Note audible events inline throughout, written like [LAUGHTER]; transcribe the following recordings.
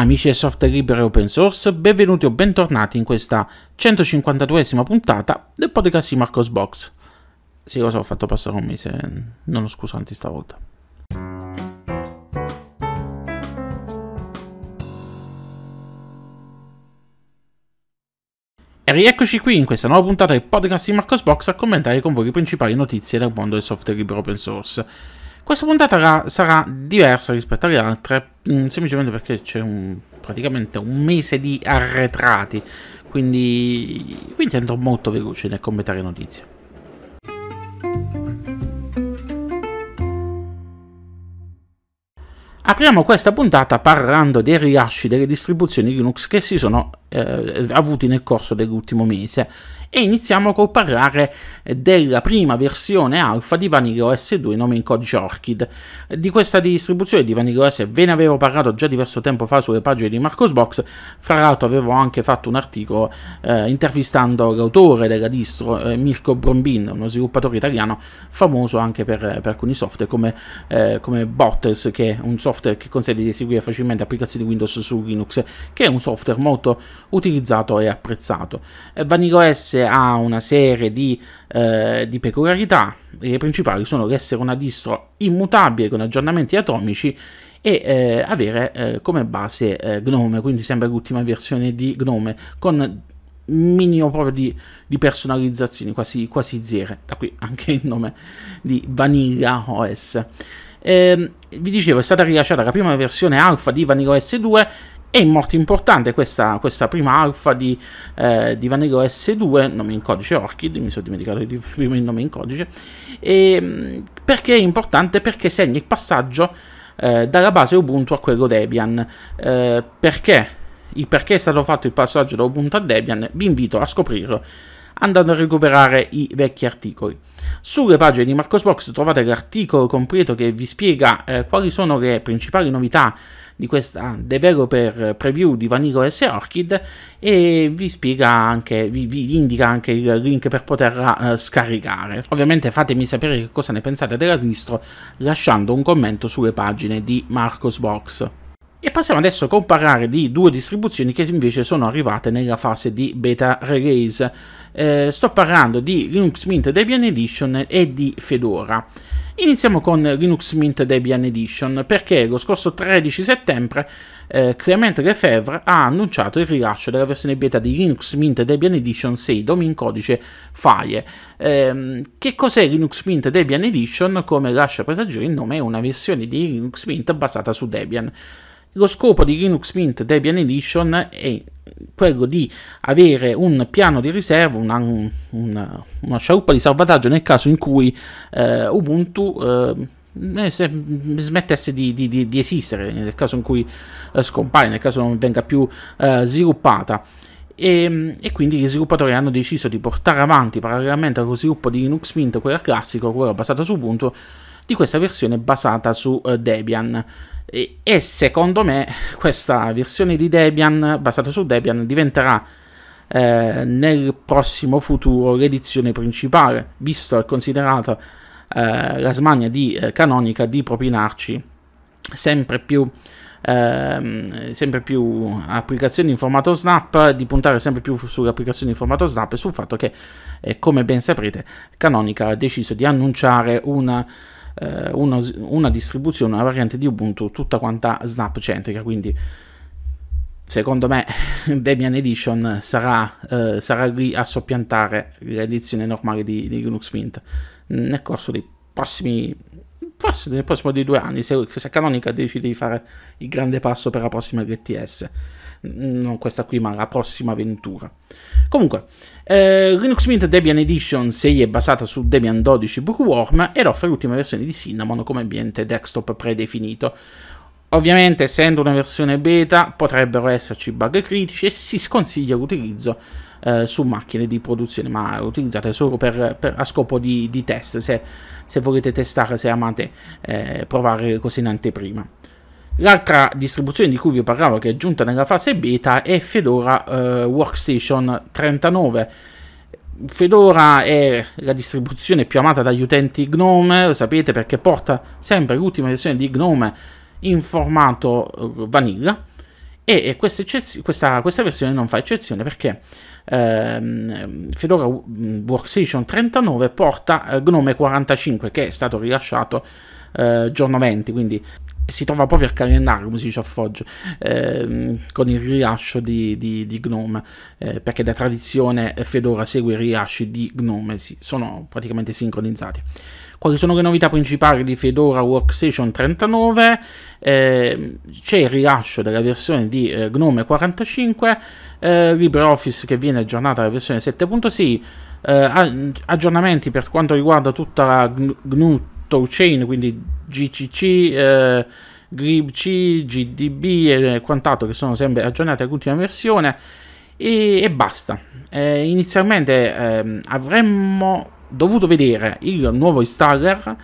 Amici del software libero e open source, benvenuti o bentornati in questa 152esima puntata del podcast di Marcos Box. Sì, lo so, ho fatto passare un mese, non lo scuso anzi stavolta. E rieccoci qui in questa nuova puntata del podcast di Marcos Box a commentare con voi le principali notizie dal mondo del software libero open source. Questa puntata sarà diversa rispetto alle altre, mm, semplicemente perché c'è un, praticamente un mese di arretrati, quindi, quindi andrò molto veloce nel commentare notizie. Apriamo questa puntata parlando dei rilasci delle distribuzioni Linux che si sono eh, avuti nel corso dell'ultimo mese e iniziamo col parlare della prima versione alfa di Vanilla OS 2 nome in codice Orchid di questa distribuzione di Vanilla OS ve ne avevo parlato già diverso tempo fa sulle pagine di Marcosbox fra l'altro avevo anche fatto un articolo eh, intervistando l'autore della distro eh, Mirko Brombin uno sviluppatore italiano famoso anche per, per alcuni software come, eh, come Bottles che è un software che consente di eseguire facilmente applicazioni di Windows su Linux che è un software molto utilizzato e apprezzato. Eh, Vanico S ha una serie di, eh, di peculiarità, le principali sono l'essere una distro immutabile con aggiornamenti atomici e eh, avere eh, come base eh, Gnome, quindi sembra l'ultima versione di Gnome, con minimo proprio di, di personalizzazioni, quasi, quasi zero, da qui anche il nome di Vanilla OS. Eh, vi dicevo, è stata rilasciata la prima versione alfa di Vanilla OS 2 è molto importante questa, questa prima alfa di, eh, di Vanello S2, nome in codice Orchid, mi sono dimenticato di [LAUGHS] prima il nome in codice, e, mm, perché è importante? Perché segna il passaggio eh, dalla base Ubuntu a quello Debian. Eh, perché? Il perché è stato fatto il passaggio da Ubuntu a Debian? Vi invito a scoprirlo andando a recuperare i vecchi articoli. Sulle pagine di Marcosbox trovate l'articolo completo che vi spiega eh, quali sono le principali novità di questa developer preview di Vanilla S Orchid e vi spiega anche, vi, vi indica anche il link per poterla eh, scaricare. Ovviamente fatemi sapere che cosa ne pensate della distro lasciando un commento sulle pagine di Marcosbox. E passiamo adesso a comparare di due distribuzioni che invece sono arrivate nella fase di beta release. Eh, sto parlando di Linux Mint Debian Edition e di Fedora. Iniziamo con Linux Mint Debian Edition perché lo scorso 13 settembre eh, Clement Lefebvre ha annunciato il rilascio della versione beta di Linux Mint Debian Edition 6 in codice FAIE. Eh, che cos'è Linux Mint Debian Edition? Come lascia presagire il nome, è una versione di Linux Mint basata su Debian. Lo scopo di Linux Mint Debian Edition è quello di avere un piano di riserva, una, una, una scialuppa di salvataggio nel caso in cui eh, Ubuntu eh, eh smettesse di, di, di, esistere, nel caso in cui eh, scompare, nel caso non venga più eh, sviluppata. E, e, quindi gli sviluppatori hanno deciso di portare avanti parallelamente allo sviluppo di Linux Mint, quello classico, quello basato su Ubuntu, di questa versione basata su eh, Debian. E, e, secondo me questa versione di Debian basata su Debian diventerà eh, nel prossimo futuro l'edizione principale, visto e considerato eh, la smania di eh, Canonica di propinarci sempre più Ehm, sempre più applicazioni in formato snap, di puntare sempre più sulle applicazioni in formato snap e sul fatto che, eh, come ben saprete, Canonica ha deciso di annunciare una eh, una, una, distribuzione, una variante di Ubuntu tutta quanta snap centrica, quindi secondo me [LAUGHS] Debian Edition sarà, eh, sarà lì a soppiantare l'edizione normale di, di, Linux Mint nel corso dei prossimi forse nel prossimo dei due anni se, se Canonica decide di fare il grande passo per la prossima LTS Mm, non questa qui, ma la prossima avventura. Comunque, eh, Linux Mint Debian Edition 6 è basata su Debian 12 Bookworm ed offre l'ultima versione di Cinnamon come ambiente desktop predefinito. Ovviamente, essendo una versione beta, potrebbero esserci bug critici e si sconsiglia l'utilizzo eh, su macchine di produzione, ma utilizzate solo per, per, a scopo di, di test, se, se, volete testare, se amate eh, provare cose in anteprima. L'altra distribuzione di cui vi parlavo che è giunta nella fase beta è Fedora eh, Workstation 39. Fedora è la distribuzione più amata dagli utenti Gnome, lo sapete perché porta sempre l'ultima versione di Gnome in formato eh, vanilla e questa, questa, questa versione non fa eccezione perché ehm, Fedora mm, Workstation 39 porta eh, Gnome 45 che è stato rilasciato eh, giorno 20, quindi si trova proprio al calendario, come si dice a Foggia, ehm, con il rilascio di, di, di Gnome, eh, perché da tradizione Fedora segue i rilasci di Gnome, sì, sono praticamente sincronizzati. Quali sono le novità principali di Fedora Workstation 39? Eh, c'è il rilascio della versione di eh, Gnome 45, eh, LibreOffice che viene aggiornata alla versione 7.6, eh, aggiornamenti per quanto riguarda tutta la GNU toolchain, quindi GCC, eh, GribC, GDB e eh, quant'altro che sono sempre aggiornate all'ultima versione e, e basta. Eh, inizialmente eh, avremmo dovuto vedere il nuovo installer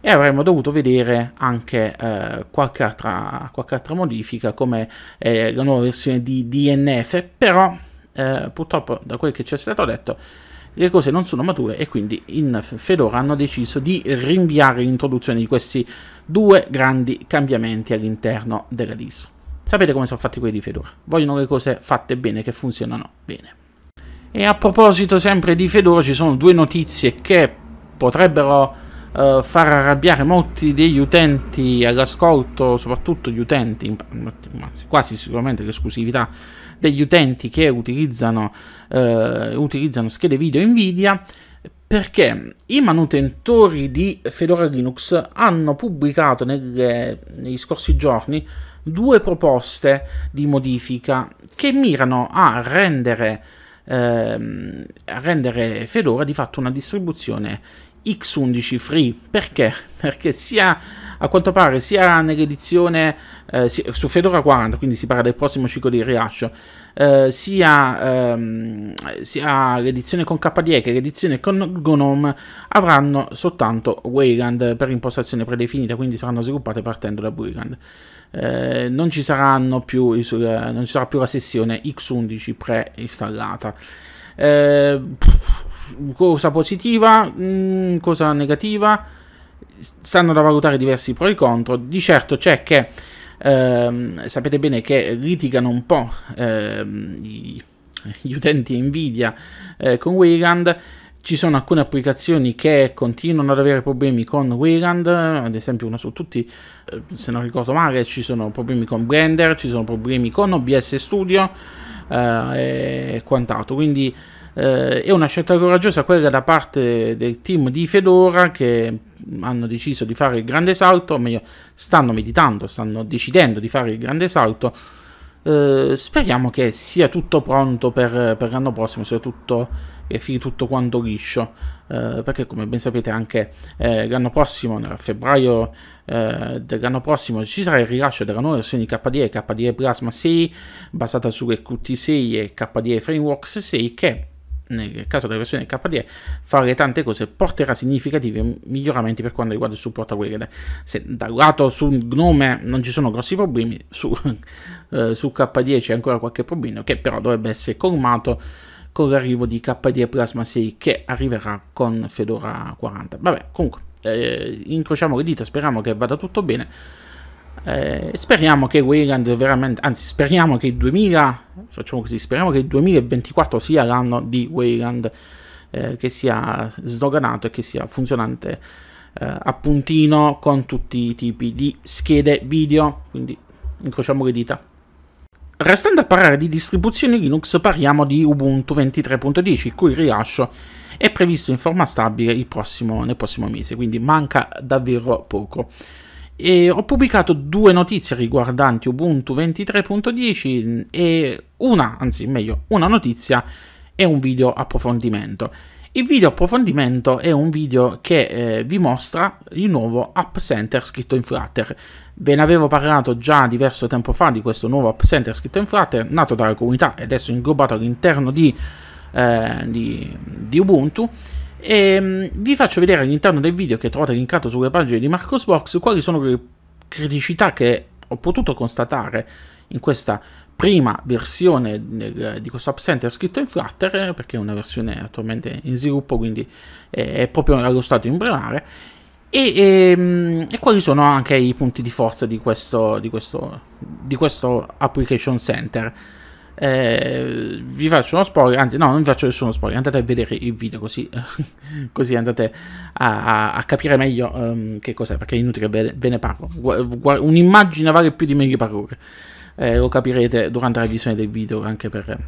e avremmo dovuto vedere anche eh, qualche, altra, qualche, altra, modifica come eh, la nuova versione di DNF, però eh, purtroppo da quel che ci è stato detto le cose non sono mature e quindi in Fedora hanno deciso di rinviare l'introduzione di questi due grandi cambiamenti all'interno della distro. Sapete come sono fatti quelli di Fedora? Vogliono le cose fatte bene, che funzionano bene. E a proposito sempre di Fedora ci sono due notizie che potrebbero eh, far arrabbiare molti degli utenti all'ascolto, soprattutto gli utenti, quasi sicuramente l'esclusività degli utenti che utilizzano, eh, utilizzano schede video Nvidia perché i manutentori di Fedora Linux hanno pubblicato nelle, eh, negli scorsi giorni due proposte di modifica che mirano a rendere, ehm, a rendere Fedora di fatto una distribuzione X11 free. Perché? [LAUGHS] Perché sia a quanto pare sia nell'edizione eh, su Fedora 40, quindi si parla del prossimo ciclo di rilascio, eh, sia, ehm, sia, l'edizione con KDE che l'edizione con Gnome avranno soltanto Wayland per impostazione predefinita, quindi saranno sviluppate partendo da Wayland. Eh, non, ci più, eh, non, ci sarà più la sessione X11 preinstallata. Eh, cosa positiva, mh, mm, cosa negativa stanno da valutare diversi pro e contro. Di certo c'è che ehm, sapete bene che litigano un po' ehm, gli, utenti Nvidia eh, con Wayland. Ci sono alcune applicazioni che continuano ad avere problemi con Wayland, ad esempio una su tutti, eh, se non ricordo male, ci sono problemi con Blender, ci sono problemi con OBS Studio eh, e quant'altro. Quindi eh, è una scelta coraggiosa quella da parte del team di Fedora che hanno deciso di fare il grande salto, o meglio, stanno meditando, stanno decidendo di fare il grande salto. Eh, speriamo che sia tutto pronto per, per l'anno prossimo, soprattutto tutto, che fili tutto quanto liscio, eh, perché come ben sapete anche eh, l'anno prossimo, nel febbraio eh, dell'anno prossimo, ci sarà il rilascio della nuova versione di KDE, KDE Plasma 6, basata sulle QT6 e KDE Frameworks 6, che nel caso della versione KDE, fare tante cose porterà significativi miglioramenti per quanto riguarda il supporto a WGD. Se da un lato su Gnome non ci sono grossi problemi, su, [LAUGHS] eh, su KDE c'è ancora qualche problema, che però dovrebbe essere colmato con l'arrivo di KDE Plasma 6 che arriverà con Fedora 40. Vabbè, comunque, eh, incrociamo le dita, speriamo che vada tutto bene eh, speriamo che Wayland veramente, anzi speriamo che il 2000, facciamo così, speriamo che il 2024 sia l'anno di Wayland, eh, che sia sdoganato e che sia funzionante eh, a puntino con tutti i tipi di schede video, quindi incrociamo le dita. Restando a parlare di distribuzioni Linux, parliamo di Ubuntu 23.10, il cui rilascio è previsto in forma stabile prossimo, nel prossimo mese, quindi manca davvero poco. E ho pubblicato due notizie riguardanti Ubuntu 23.10 e una, anzi meglio, una notizia e un video approfondimento. Il video approfondimento è un video che eh, vi mostra il nuovo App Center scritto in Flutter. Ve ne avevo parlato già diverso tempo fa di questo nuovo App Center scritto in Flutter, nato dalla comunità e adesso inglobato all'interno di, eh, di, di Ubuntu e ehm, vi faccio vedere all'interno del video che trovate linkato sulle pagine di Marcosbox quali sono le criticità che ho potuto constatare in questa prima versione di questo app center scritto in Flutter, eh, perché è una versione attualmente in sviluppo, quindi è proprio allo stato embrionare, e, e, ehm, e, quali sono anche i punti di forza di questo, di questo, di questo application center. Eh, vi faccio uno spoiler, anzi no, non vi faccio nessuno spoiler, andate a vedere il video così, [LAUGHS] così andate a, a, a, capire meglio um, che cos'è, perché è inutile ve, ve ne parlo. Gua, un'immagine vale più di mille parole, eh, lo capirete durante la visione del video anche per,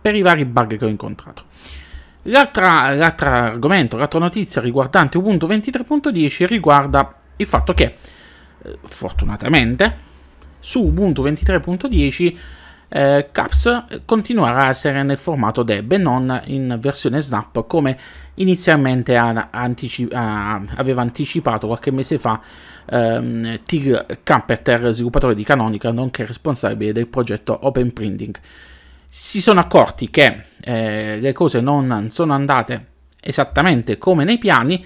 per i vari bug che ho incontrato. L'altro argomento, l'altra notizia riguardante Ubuntu 23.10 riguarda il fatto che, eh, fortunatamente, su Ubuntu 23.10 eh, Caps continuerà a essere nel formato DEB e non in versione Snap come inizialmente ha anticip- ha, aveva anticipato qualche mese fa ehm, Tig Camperter, sviluppatore di Canonical, nonché responsabile del progetto Open Printing. Si sono accorti che eh, le cose non sono andate esattamente come nei piani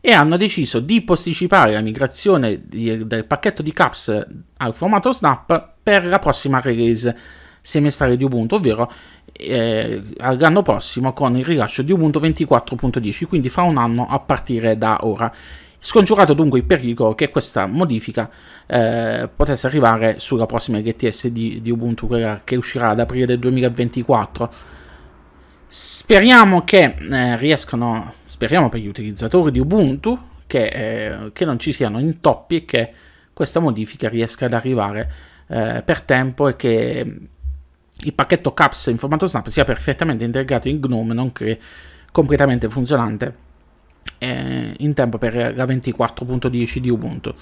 e hanno deciso di posticipare la migrazione di, del pacchetto di CAPS al formato Snap per la prossima release semestrale di Ubuntu, ovvero eh, l'anno prossimo con il rilascio di Ubuntu 24.10, quindi fra un anno a partire da ora. Scongiurato dunque il pericolo che questa modifica eh, potesse arrivare sulla prossima GTS di, di Ubuntu, quella che uscirà ad aprile del 2024. Speriamo che eh, riescano, speriamo per gli utilizzatori di Ubuntu, che, eh, che non ci siano intoppi e che questa modifica riesca ad arrivare eh, per tempo e che il pacchetto CAPS in formato Snap sia perfettamente integrato in GNOME, nonché completamente funzionante eh, in tempo per la 24.10 di Ubuntu.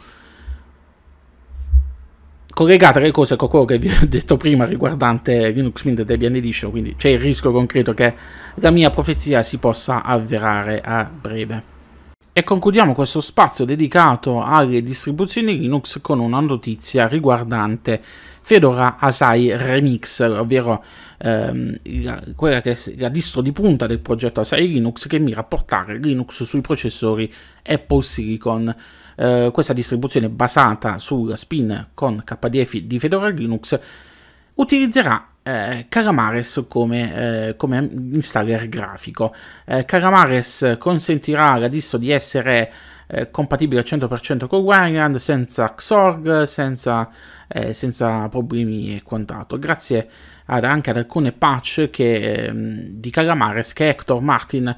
Collegate le cose con quello che vi ho detto prima riguardante Linux Mint e Debian Edition, quindi c'è il rischio concreto che la mia profezia si possa avverare a breve. E concludiamo questo spazio dedicato alle distribuzioni Linux con una notizia riguardante Fedora Asai Remix, ovvero ehm, la, quella che è la distro di punta del progetto Asai Linux che mira a portare Linux sui processori Apple Silicon. Eh, questa distribuzione basata sulla spin con KDF di Fedora Linux utilizzerà eh, Calamares come, eh, come, installer grafico. Eh, Calamares consentirà alla disto di essere eh, compatibile al 100% con Wireland senza Xorg, senza, eh, senza, problemi e quant'altro, grazie ad, anche ad alcune patch che, ehm, di Calamares che Hector Martin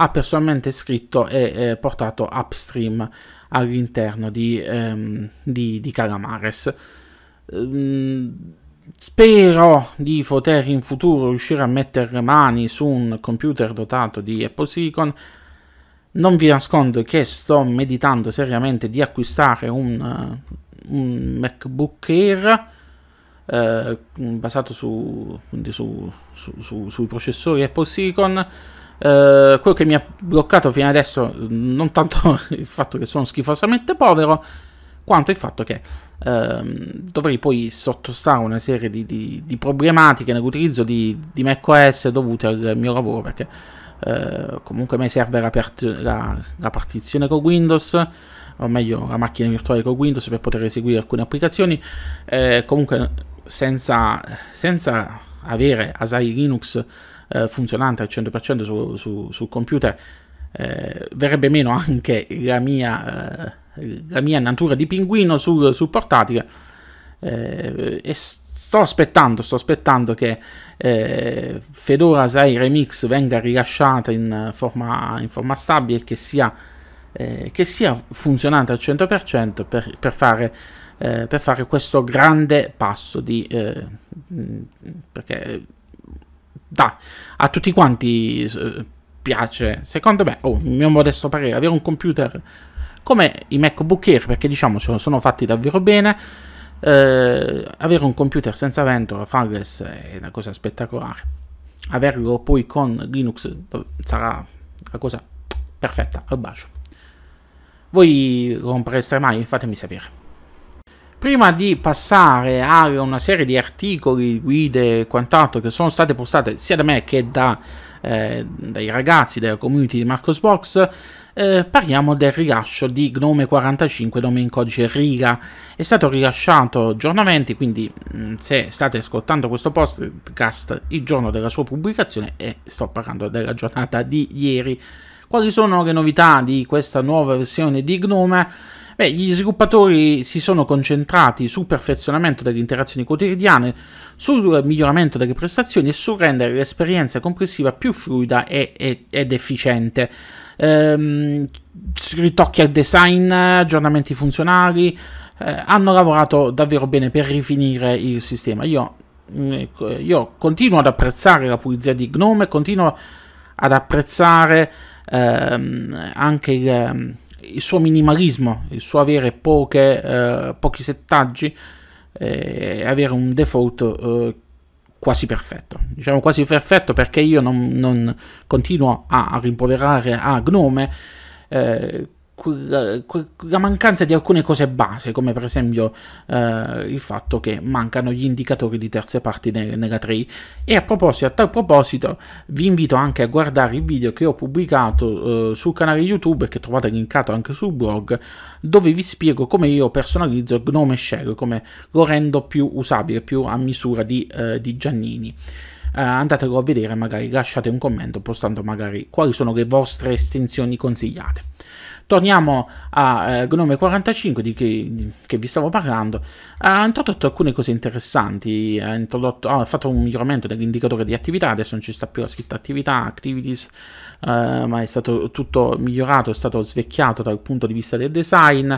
ha personalmente scritto e eh, portato upstream all'interno di, ehm, di, di Calamares. Um, ehm, Spero di poter in futuro riuscire a mettere mani su un computer dotato di Apple Silicon. Non vi nascondo che sto meditando seriamente di acquistare un, eh, un MacBook Air eh, basato su, su, su, sui processori Apple Silicon. Eh, quello che mi ha bloccato fino adesso non tanto [LAUGHS] il fatto che sono schifosamente povero, quanto il fatto che ehm, dovrei poi sottostare a una serie di, di, di problematiche nell'utilizzo di, di macOS dovute al mio lavoro perché eh, comunque a me serve la, part- la, la partizione con Windows o meglio la macchina virtuale con Windows per poter eseguire alcune applicazioni eh, comunque senza, senza, avere Asai Linux eh, funzionante al 100% su, su, sul computer eh, verrebbe meno anche la mia eh, eh, la mia natura di pinguino sul, sul portatile eh, e sto aspettando, sto aspettando che eh, Fedora 6 Remix venga rilasciata in forma, in forma stabile e che sia, eh, che sia funzionante al 100% per, per fare eh, per fare questo grande passo di eh, perché da, a tutti quanti eh, piace secondo me o oh, il mio modesto parere avere un computer come i MacBook Air, perché diciamo sono fatti davvero bene. Eh, avere un computer senza ventola fangless è una cosa spettacolare. Averlo poi con Linux sarà la cosa perfetta, al bacio. Voi lo comprereste mai? Fatemi sapere. Prima di passare a una serie di articoli, guide e quant'altro che sono state postate sia da me che da, eh, dai ragazzi della community di Marcosbox, eh, parliamo del rilascio di Gnome 45, nome in codice Riga. È stato rilasciato giorno quindi mm, se state ascoltando questo podcast il giorno della sua pubblicazione, e sto parlando della giornata di ieri, quali sono le novità di questa nuova versione di Gnome? Beh, gli sviluppatori si sono concentrati sul perfezionamento delle interazioni quotidiane, sul miglioramento delle prestazioni e sul rendere l'esperienza complessiva più fluida e, e, ed efficiente ehm, ritocchi al design, aggiornamenti funzionali, eh, hanno lavorato davvero bene per rifinire il sistema. Io, mm, ecco, io, continuo ad apprezzare la pulizia di Gnome, continuo ad apprezzare ehm, anche il, ehm, il, suo minimalismo, il suo avere poche, eh, pochi settaggi eh, e eh, avere un default eh, quasi perfetto. Diciamo quasi perfetto perché io non, non continuo a, a, rimproverare a Gnome eh, la mancanza di alcune cose base, come per esempio eh, il fatto che mancano gli indicatori di terze parti ne- nella tree. E a proposito, a tal proposito, vi invito anche a guardare il video che ho pubblicato eh, sul canale YouTube, e che trovate linkato anche sul blog, dove vi spiego come io personalizzo Gnome Shell, come lo rendo più usabile, più a misura di, eh, di Giannini. Uh, andatelo a vedere, magari lasciate un commento postando magari quali sono le vostre estensioni consigliate torniamo a eh, Gnome 45 di che, di che, vi stavo parlando. Ha introdotto alcune cose interessanti, ha, ha fatto un miglioramento dell'indicatore di attività, adesso non ci sta più la scritta attività, activities, eh, ma è stato tutto migliorato, è stato svecchiato dal punto di vista del design.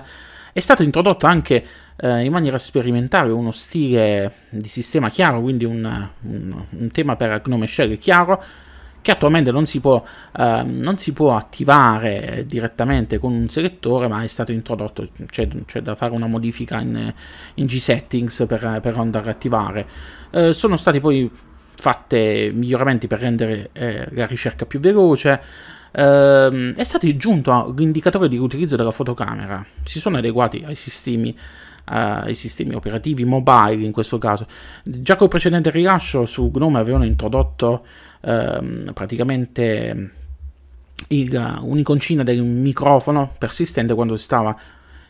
È stato introdotto anche eh, in maniera sperimentale uno stile di sistema chiaro, quindi un, un, un tema per Gnome Shell chiaro che attualmente non si, può, eh, non si può attivare direttamente con un selettore, ma è stato introdotto, c'è, c'è da fare una modifica in, in G-Settings per, per andare a attivare. Eh, sono stati poi fatti miglioramenti per rendere eh, la ricerca più veloce, Uh, è stato aggiunto l'indicatore di utilizzo della fotocamera. Si sono adeguati ai sistemi, uh, ai sistemi operativi mobile in questo caso. Già col precedente rilascio su Gnome avevano introdotto Ehm, praticamente un'iconcina del microfono persistente quando stava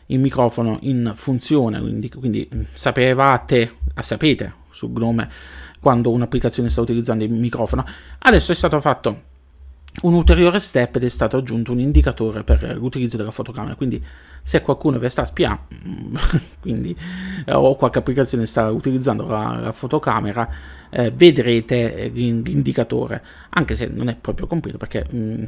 il microfono in funzione, quindi, quindi mm, sapevate, ah, sapete su Gnome quando un'applicazione sta utilizzando il microfono. Adesso è stato fatto un ulteriore step ed è stato aggiunto un indicatore per l'utilizzo della fotocamera quindi se qualcuno vi sta spiando [LAUGHS] eh, o qualche applicazione sta utilizzando la, la fotocamera eh, vedrete eh, l'indicatore anche se non è proprio compito perché mh, mm,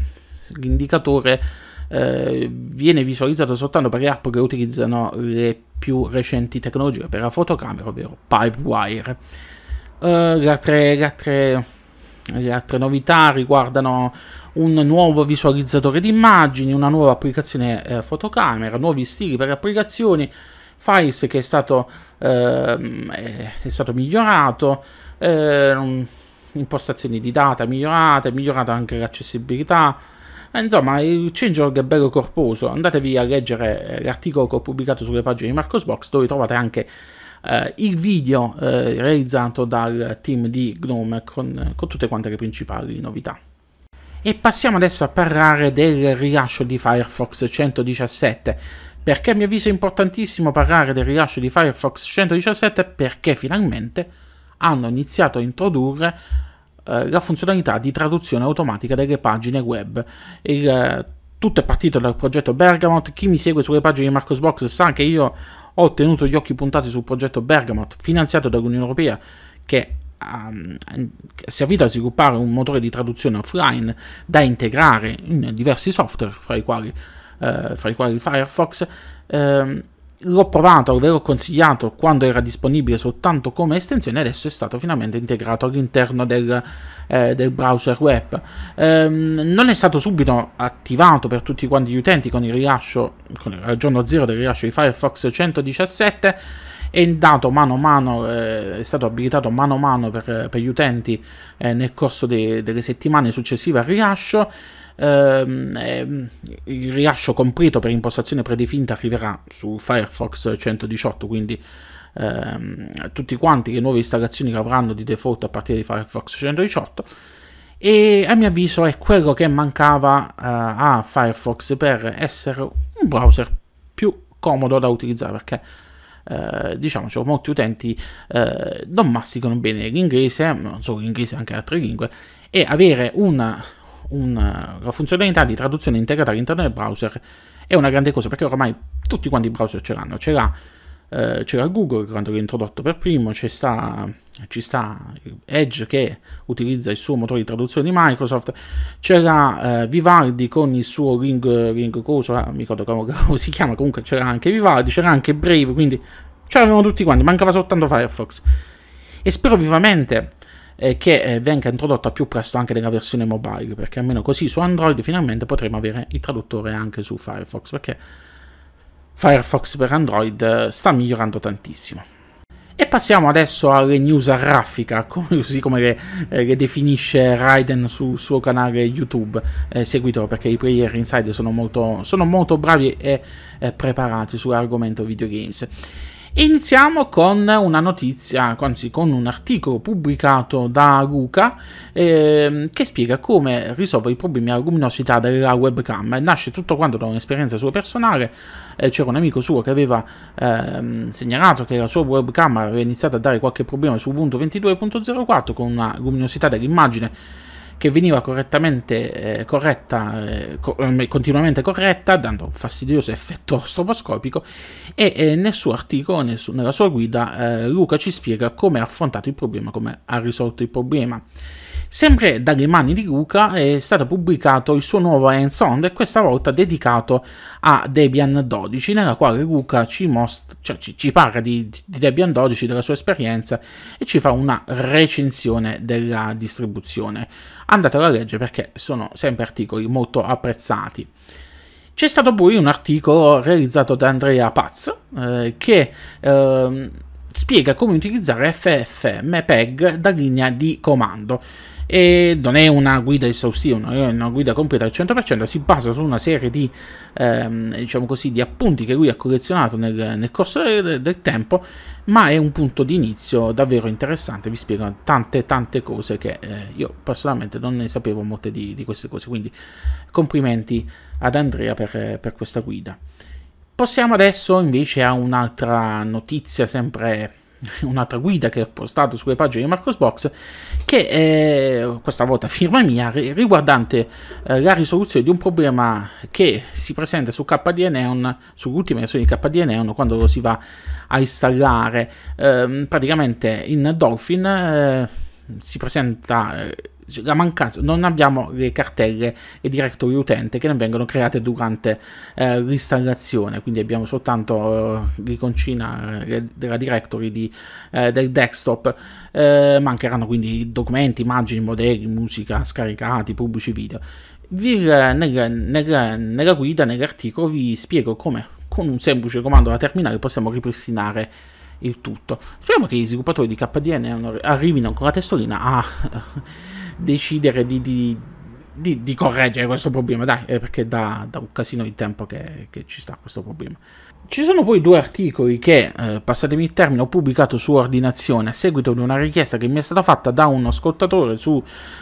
l'indicatore eh, viene visualizzato soltanto per le app che utilizzano le più recenti tecnologie per la fotocamera ovvero Pipewire uh, le altre, le altre le altre novità riguardano un nuovo visualizzatore di immagini, una nuova applicazione eh, fotocamera, nuovi stili per applicazioni, Files che è stato, ehm, eh, è stato migliorato, eh, impostazioni di data migliorate, è migliorata anche l'accessibilità. Eh, insomma, il changelog è bello corposo. Andatevi a leggere eh, l'articolo che ho pubblicato sulle pagine di Marcosbox dove trovate anche eh, il video eh, realizzato dal team di Gnome con, con tutte quante le principali novità. E passiamo adesso a parlare del rilascio di Firefox 117 perché a mio avviso è importantissimo parlare del rilascio di Firefox 117 perché finalmente hanno iniziato a introdurre eh, la funzionalità di traduzione automatica delle pagine web. Il, eh, tutto è partito dal progetto Bergamot, chi mi segue sulle pagine di Marcosbox sa che io ho tenuto gli occhi puntati sul progetto Bergamot, finanziato dall'Unione Europea, che ha servito a sviluppare un motore di traduzione offline da integrare in diversi software, fra i quali, uh, fra i quali Firefox, uh, l'ho provato, ve l'ho consigliato quando era disponibile soltanto come estensione, adesso è stato finalmente integrato all'interno del, eh, del browser web. Ehm, non è stato subito attivato per tutti quanti gli utenti con il rilascio, con il giorno 0 del rilascio di Firefox 117 è dato mano a mano, eh, è stato abilitato mano a mano per, per gli utenti eh, nel corso de, delle settimane successive al rilascio. Eh, il rilascio completo per impostazione predefinita arriverà su Firefox 118, quindi ehm, tutti quanti le nuove installazioni che avranno di default a partire di Firefox 118 e a mio avviso è quello che mancava uh, a Firefox per essere un browser più comodo da utilizzare perché eh, diciamo, diciamoci, molti utenti eh, non masticano bene l'inglese, non solo l'inglese, anche altre lingue, e avere una, una, una funzionalità di traduzione integrata all'interno del browser è una grande cosa, perché ormai tutti quanti i browser ce l'hanno, ce l'ha, eh, ce Google quando l'ha introdotto per primo, c'è sta ci sta Edge che utilizza il suo motore di traduzione di Microsoft, c'era eh, Vivaldi con il suo Ring, Ring Coso, ah, mi ricordo come, [LAUGHS] come si chiama, comunque c'era anche Vivaldi, c'era anche Brave, quindi c'erano tutti quanti, mancava soltanto Firefox. E spero vivamente eh, che eh, venga introdotta più presto anche nella versione mobile, perché almeno così su Android finalmente potremo avere il traduttore anche su Firefox, perché Firefox per Android eh, sta migliorando tantissimo. E passiamo adesso alle news a raffica, [LAUGHS] così come le, le eh, definisce Raiden sul suo canale YouTube. Eh, seguitelo perché i player inside sono molto, sono molto bravi e eh, preparati sull'argomento videogames. Iniziamo con una notizia, anzi con un articolo pubblicato da Luca eh, che spiega come risolvere i problemi alla luminosità della webcam. Nasce tutto quanto da un'esperienza sua personale, eh, c'era un amico suo che aveva eh, segnalato che la sua webcam aveva iniziato a dare qualche problema su Ubuntu 22.04 con una luminosità dell'immagine che veniva correttamente eh, corretta, eh, eh continuamente corretta, dando un fastidioso effetto stroboscopico, e eh, nel suo articolo, nel su- nella sua guida, eh, Luca ci spiega come ha affrontato il problema, come ha risolto il problema. Sempre dalle mani di Luca è stato pubblicato il suo nuovo hands-on, e questa volta dedicato a Debian 12, nella quale Luca ci, most- cioè ci, ci parla di, di Debian 12, della sua esperienza e ci fa una recensione della distribuzione. Andatelo a leggere perché sono sempre articoli molto apprezzati. C'è stato poi un articolo realizzato da Andrea Paz eh, che eh, spiega come utilizzare FFmpeg da linea di comando e non è una guida esaustiva, non è una guida completa al 100%, si basa su una serie di, ehm, diciamo così, di appunti che lui ha collezionato nel, nel corso del, del, tempo, ma è un punto di inizio davvero interessante, vi spiega tante tante cose che eh, io personalmente non ne sapevo molte di, di, queste cose, quindi complimenti ad Andrea per, per questa guida. Passiamo adesso invece a un'altra notizia sempre [LAUGHS] un'altra guida che ho postato sulle pagine di Marcosbox, che è, eh, questa volta firma mia, riguardante eh, la risoluzione di un problema che si presenta su KDE Neon, sull'ultima versione di KDE Neon, quando lo si va a installare. Ehm, praticamente in Dolphin eh, si presenta la mancanza, non abbiamo le cartelle e directory utente che non vengono create durante eh, l'installazione, quindi abbiamo soltanto eh, l'iconcina eh, della directory di, eh, del desktop, eh, mancheranno quindi documenti, immagini, modelli, musica scaricati, pubblici video. Vi, nel, nel, nella guida, nell'articolo, vi spiego come con un semplice comando da terminale possiamo ripristinare il tutto. Speriamo che gli sviluppatori di KDN arrivino con la testolina a decidere di, di, di, di correggere questo problema, dai, eh, perché da, da un casino di tempo che, che, ci sta questo problema. Ci sono poi due articoli che, eh, passatemi il termine, ho pubblicato su ordinazione a seguito di una richiesta che mi è stata fatta da uno ascoltatore su,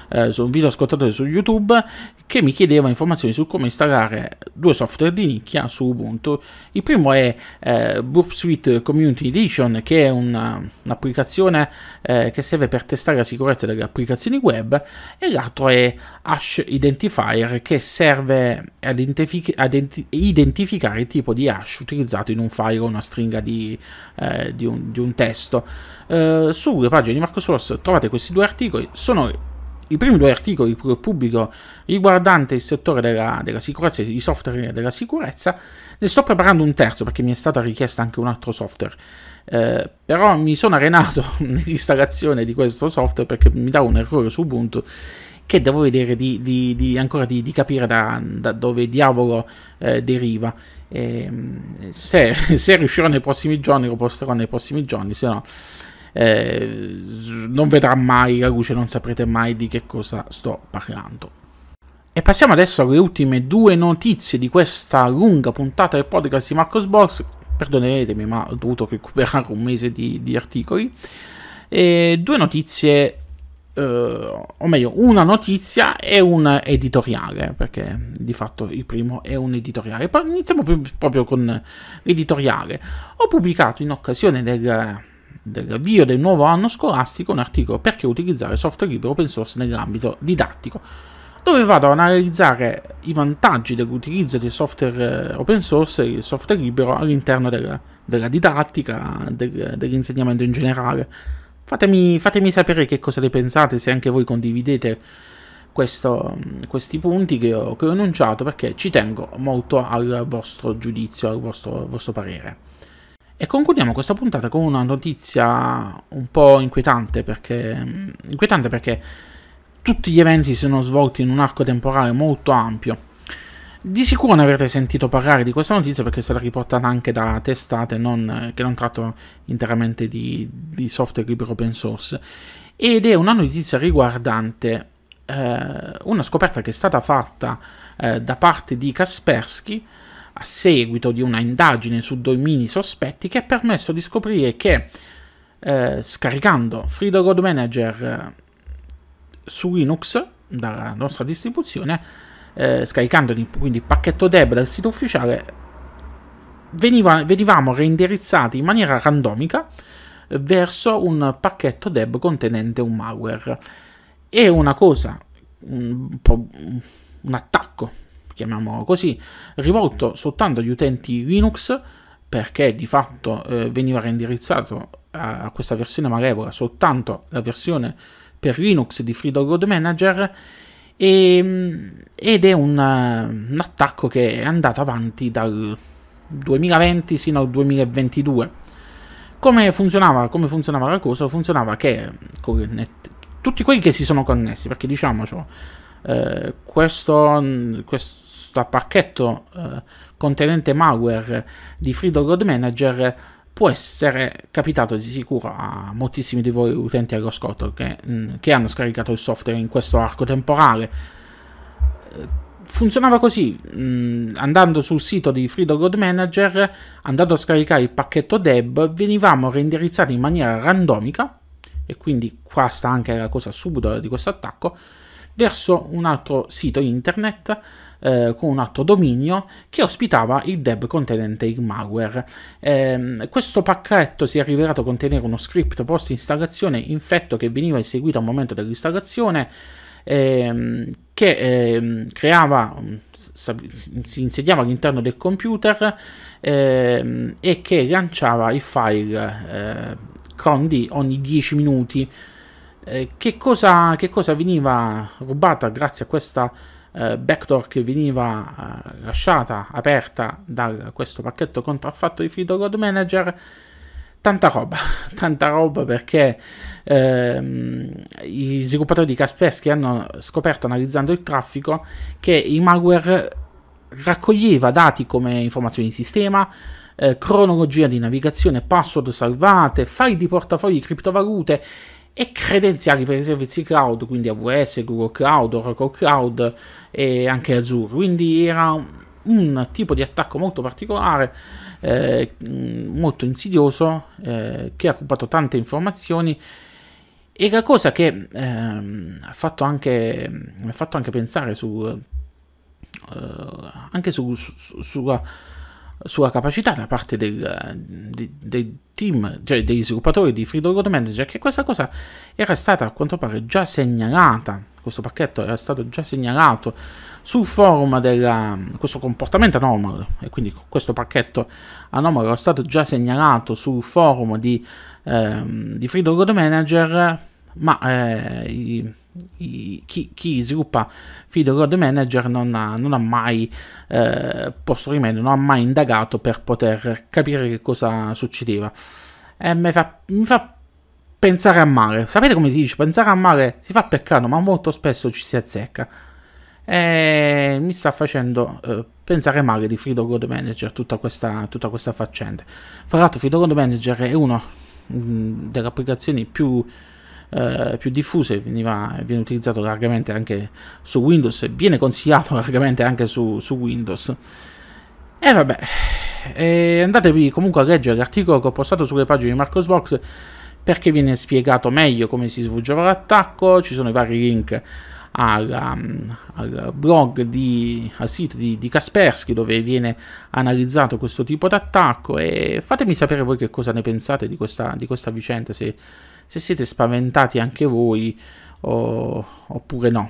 eh, su un video ascoltatore su YouTube che mi chiedeva informazioni su come installare due software di nicchia su Ubuntu. Il primo è eh, Burp Suite Community Edition, che è una, un'applicazione eh, che serve per testare la sicurezza delle applicazioni web, e l'altro è Hash Identifier, che serve ad, identifi- ad identi- identificare il tipo di hash utilizzato in un file o una stringa di, eh, di, un, di un, testo. Eh, sulle pagine di Marco Source trovate questi due articoli, sono i primi due articoli che pubblico riguardanti il settore della, della sicurezza, i software della sicurezza, ne sto preparando un terzo perché mi è stata richiesta anche un altro software. Eh, però mi sono arenato [LAUGHS] nell'installazione di questo software perché mi dà un errore su Ubuntu che devo vedere di, di, di ancora di, di capire da, da, dove diavolo eh, deriva. E, ehm, se, [LAUGHS] se riuscirò nei prossimi giorni lo posterò nei prossimi giorni, se no eh, non vedrà mai la luce, non saprete mai di che cosa sto parlando. E passiamo adesso alle ultime due notizie di questa lunga puntata del podcast di Marcos Box. Perdonatemi, ma ho dovuto recuperare un mese di, di articoli. E due notizie Uh, o meglio, una notizia e un editoriale, perché di fatto il primo è un editoriale. Iniziamo proprio con l'editoriale. Ho pubblicato in occasione del dell'avvio del nuovo anno scolastico un articolo perché utilizzare software libero open source nell'ambito didattico, dove vado ad analizzare i vantaggi dell'utilizzo di software eh, open source e software libero all'interno della, della didattica, del, dell'insegnamento in generale. Fatemi, fatemi, sapere che cosa ne pensate, se anche voi condividete questo, questi punti che ho, che ho, enunciato, perché ci tengo molto al vostro giudizio, al vostro, vostro parere. E concludiamo questa puntata con una notizia un po' inquietante perché, mm, inquietante perché tutti gli eventi si sono svolti in un arco temporale molto ampio. Di sicuro ne avrete sentito parlare di questa notizia perché è stata riportata anche da testate non, eh, che non trattano interamente di, di, software libero open source. Ed è una notizia riguardante eh, una scoperta che è stata fatta eh, da parte di Kaspersky a seguito di una indagine su domini sospetti che ha permesso di scoprire che eh, scaricando Frido Code Manager eh, su Linux dalla nostra distribuzione, eh, scaricando quindi il pacchetto deb dal sito ufficiale, veniva, venivamo reindirizzati in maniera randomica eh, verso un pacchetto deb contenente un malware. È una cosa, un, un attacco chiamiamolo così, rivolto soltanto agli utenti Linux perché di fatto eh, veniva reindirizzato a, a, questa versione malevola soltanto la versione per Linux di Freedom Manager e, ehm, ed è una, eh, un attacco che è andato avanti dal 2020 fino al 2022. Come funzionava, come funzionava la cosa? Funzionava che tutti quelli che si sono connessi, perché diciamocelo, eh, questo, questo questo pacchetto eh, contenente malware di Freedom Code Manager può essere capitato di sicuro a moltissimi di voi utenti all'ascolto che, mm, che hanno scaricato il software in questo arco temporale. Funzionava così, mm, andando sul sito di Freedom Code Manager, andando a scaricare il pacchetto deb, venivamo reindirizzati in maniera randomica, e quindi qua sta anche la cosa subdola di questo attacco, verso un altro sito internet eh, con un atto dominio che ospitava il deb contenente il malware. Eh, questo pacchetto si è rivelato contenere uno script post installazione infetto che veniva eseguito al momento dell'installazione ehm, che ehm, creava, mm, si insediava all'interno del computer ehm, e che lanciava il file eh, Condi ogni 10 minuti. Eh, che, cosa, che cosa veniva rubata grazie a questa eh, backdoor che veniva eh, lasciata aperta da questo pacchetto contraffatto di Fido Code Manager. Tanta roba, [LAUGHS] tanta roba perché ehm, i sviluppatori di Kaspersky hanno scoperto analizzando il traffico che il malware raccoglieva dati come informazioni di sistema, eh, cronologia di navigazione, password salvate, file di portafogli di criptovalute e credenziali per i servizi cloud, quindi AWS, Google Cloud, Oracle Cloud e anche Azure. Quindi era un tipo di attacco molto particolare, eh, molto insidioso, eh, che ha occupato tante informazioni. E la cosa che eh, ha fatto anche, mi ha fatto anche pensare su, eh, anche su, su, sulla sulla capacità da parte del, eh, de, del team, cioè degli sviluppatori di Free Road Manager, che questa cosa era stata a quanto pare già segnalata, questo pacchetto era stato già segnalato sul forum della, questo comportamento anomalo, e quindi questo pacchetto anomalo era stato già segnalato sul forum di, ehm, di Free Road Manager, ma eh, i, chi, chi, sviluppa Fido Road Manager non ha, non ha mai, eh, posto rimedio, non ha mai indagato per poter capire che cosa succedeva. E eh, mi fa, mi fa pensare a male. Sapete come si dice? Pensare a male si fa peccato, ma molto spesso ci si azzecca. E mi sta facendo eh, pensare male di Fido Road Manager tutta questa, tutta questa faccenda. Fra l'altro, Fido Road Manager è una mm, delle applicazioni più eh, più diffuse, veniva, viene utilizzato largamente anche su Windows viene consigliato [LAUGHS] largamente anche su, su Windows. E vabbè, e andatevi comunque a leggere l'articolo che ho postato sulle pagine di Marcosbox perché viene spiegato meglio come si svolgeva l'attacco, ci sono i vari link alla, al blog, di, al sito di, di, Kaspersky dove viene analizzato questo tipo d'attacco e fatemi sapere voi che cosa ne pensate di questa, di questa vicenda, se, se siete spaventati anche voi o, oppure no.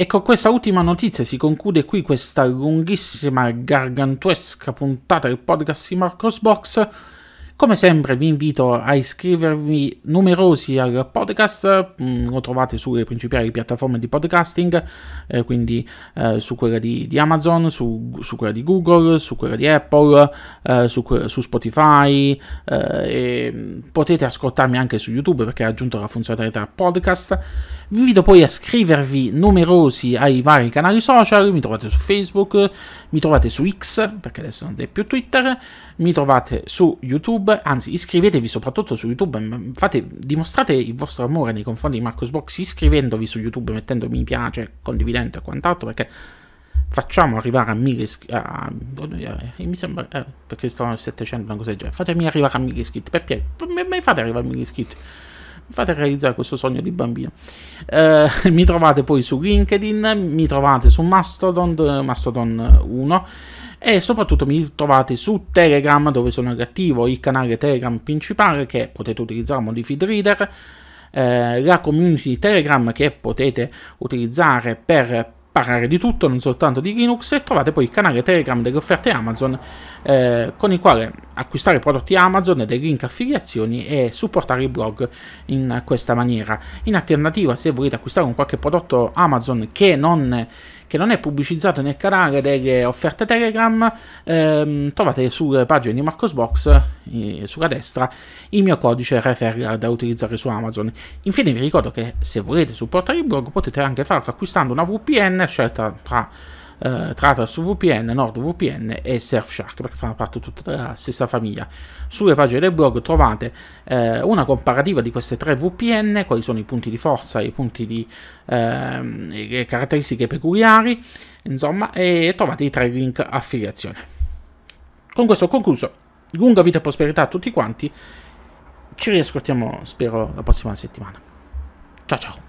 E con questa ultima notizia si conclude qui questa lunghissima, gargantuesca puntata del podcast di Marcos Box. Come sempre vi invito a iscrivervi numerosi al podcast, mm, lo trovate sulle principali piattaforme di podcasting, eh, quindi eh, su quella di, di Amazon, su, su, quella di Google, su quella di Apple, eh, su, su, Spotify, eh, mm, potete ascoltarmi anche su YouTube perché ha aggiunto la funzionalità podcast. Vi invito poi a iscrivervi numerosi ai vari canali social, mi trovate su Facebook, mi trovate su X perché adesso non è più Twitter mi trovate su YouTube, anzi iscrivetevi soprattutto su YouTube, fate, dimostrate il vostro amore nei confronti di Marcosbox iscrivendovi su YouTube, mettendo mi piace, condividendo e quant'altro, perché facciamo arrivare a 1000 iscritti. Ah, mi sembra eh, perché stavano 700, una cosa del genere. Fatemi arrivare a 1000 iscritti, per piacere, mi fate arrivare a 1000 iscritti. fate realizzare questo sogno di bambino. Eh, [LAUGHS] mi trovate poi su LinkedIn, mi trovate su Mastodon, Mastodon 1 e soprattutto mi trovate su Telegram dove sono attivo il canale Telegram principale che potete utilizzare modi feed reader, eh, la community Telegram che potete utilizzare per parlare di tutto, non soltanto di Linux, e trovate poi il canale Telegram delle offerte Amazon eh, con il quale acquistare prodotti Amazon, dei link affiliazioni e supportare il blog in questa maniera. In alternativa, se volete acquistare un qualche prodotto Amazon che non... Eh, che non è pubblicizzato nel canale delle offerte Telegram, ehm, trovate sulle pagine di Marcosbox, eh, sulla destra, il mio codice referral da utilizzare su Amazon. Infine vi ricordo che se volete supportare il blog potete anche farlo acquistando una VPN scelta tra eh, tra VPN, NordVPN e Surfshark, perché fanno parte tutta della stessa famiglia. Sulle pagine del blog trovate eh, una comparativa di queste tre VPN, quali sono i punti di forza, i punti di eh, caratteristiche peculiari, insomma, e trovate i tre link affiliazione. Con questo ho concluso. Lunga vita e prosperità a tutti quanti. Ci riascoltiamo, spero, la prossima settimana. Ciao ciao.